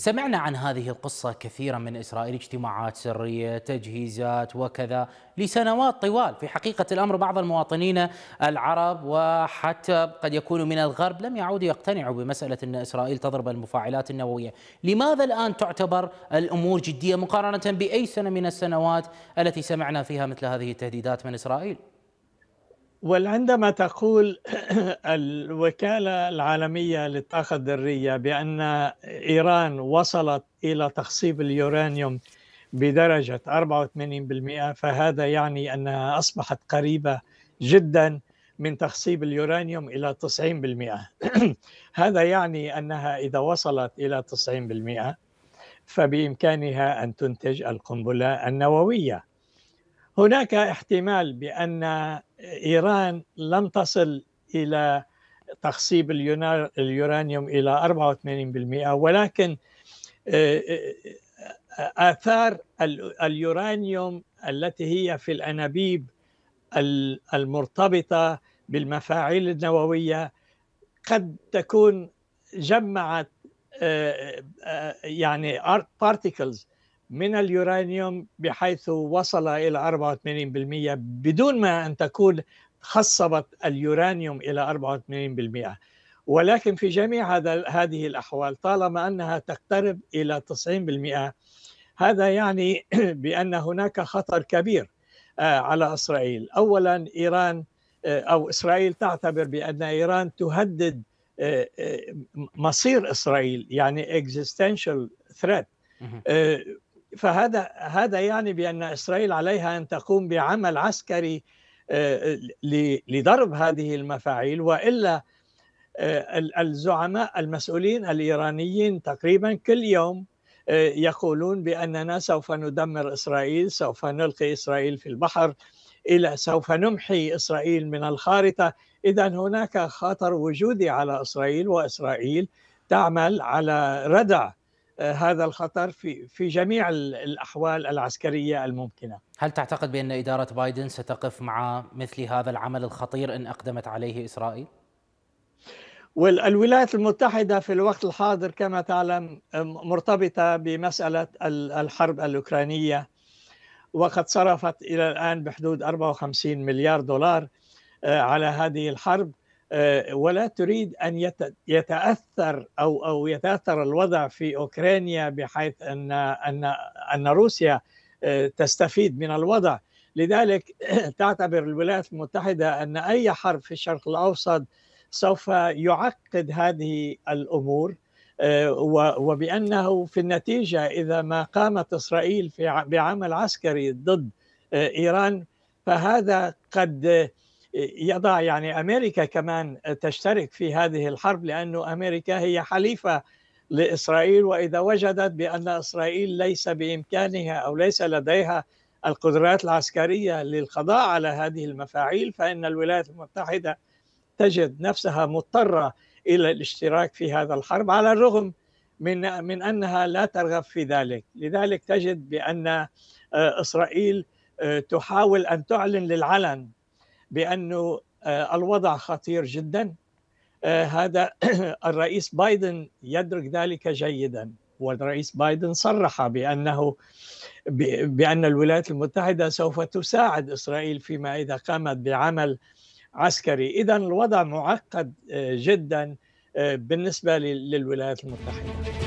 سمعنا عن هذه القصة كثيرا من إسرائيل اجتماعات سرية تجهيزات وكذا لسنوات طوال في حقيقة الأمر بعض المواطنين العرب وحتى قد يكونوا من الغرب لم يعودوا يقتنعوا بمسألة أن إسرائيل تضرب المفاعلات النووية لماذا الآن تعتبر الأمور جدية مقارنة بأي سنة من السنوات التي سمعنا فيها مثل هذه التهديدات من إسرائيل؟ وعندما تقول الوكالة العالمية للطاقة الذرية بأن إيران وصلت إلى تخصيب اليورانيوم بدرجة 84% فهذا يعني أنها أصبحت قريبة جدا من تخصيب اليورانيوم إلى 90% هذا يعني أنها إذا وصلت إلى 90% فبإمكانها أن تنتج القنبلة النووية هناك احتمال بأن إيران لم تصل إلى تخصيب اليورانيوم إلى 84% ولكن آه، آه، آثار اليورانيوم التي هي في الأنابيب المرتبطة بالمفاعيل النووية قد تكون جمعت آه، يعني بارتيكلز من اليورانيوم بحيث وصل إلى 84% بدون ما أن تكون خصبت اليورانيوم إلى 84% ولكن في جميع هذا هذه الأحوال طالما أنها تقترب إلى 90% هذا يعني بأن هناك خطر كبير آه، على إسرائيل أولا إيران آه، أو إسرائيل تعتبر بأن إيران تهدد آه، مصير إسرائيل يعني existential threat فهذا هذا يعني بان اسرائيل عليها ان تقوم بعمل عسكري آه، لضرب هذه المفاعيل والا آه، الزعماء المسؤولين الايرانيين تقريبا كل يوم آه، يقولون باننا سوف ندمر اسرائيل، سوف نلقي اسرائيل في البحر، الى سوف نمحي اسرائيل من الخارطه، اذا هناك خطر وجودي على اسرائيل واسرائيل تعمل على ردع آه، هذا الخطر في في جميع الاحوال العسكريه الممكنه. هل تعتقد بان اداره بايدن ستقف مع مثل هذا العمل الخطير ان اقدمت عليه اسرائيل؟ والولايات المتحدة في الوقت الحاضر كما تعلم مرتبطة بمسألة الحرب الأوكرانية وقد صرفت إلى الآن بحدود 54 مليار دولار آه، على هذه الحرب آه، ولا تريد ان يتاثر او او يتاثر الوضع في اوكرانيا بحيث ان ان ان روسيا آه، تستفيد من الوضع لذلك تعتبر الولايات المتحده ان اي حرب في الشرق الاوسط سوف يعقد هذه الامور آه، وبانه في النتيجه اذا ما قامت اسرائيل بعمل عسكري ضد ايران فهذا قد يضع يعني امريكا كمان تشترك في هذه الحرب لانه امريكا هي حليفه لاسرائيل واذا وجدت بان اسرائيل ليس بامكانها او ليس لديها القدرات العسكريه للقضاء على هذه المفاعيل فان الولايات المتحده تجد نفسها مضطره الى الاشتراك في هذا الحرب على الرغم من من انها لا ترغب في ذلك، لذلك تجد بان آه، اسرائيل آه، تحاول ان تعلن للعلن بانه آه، الوضع خطير جدا آه، هذا الرئيس بايدن يدرك ذلك جيدا والرئيس بايدن صرح بانه بان الولايات المتحده سوف تساعد اسرائيل فيما اذا قامت بعمل عسكري اذا الوضع معقد آه، جدا بالنسبه للولايات المتحده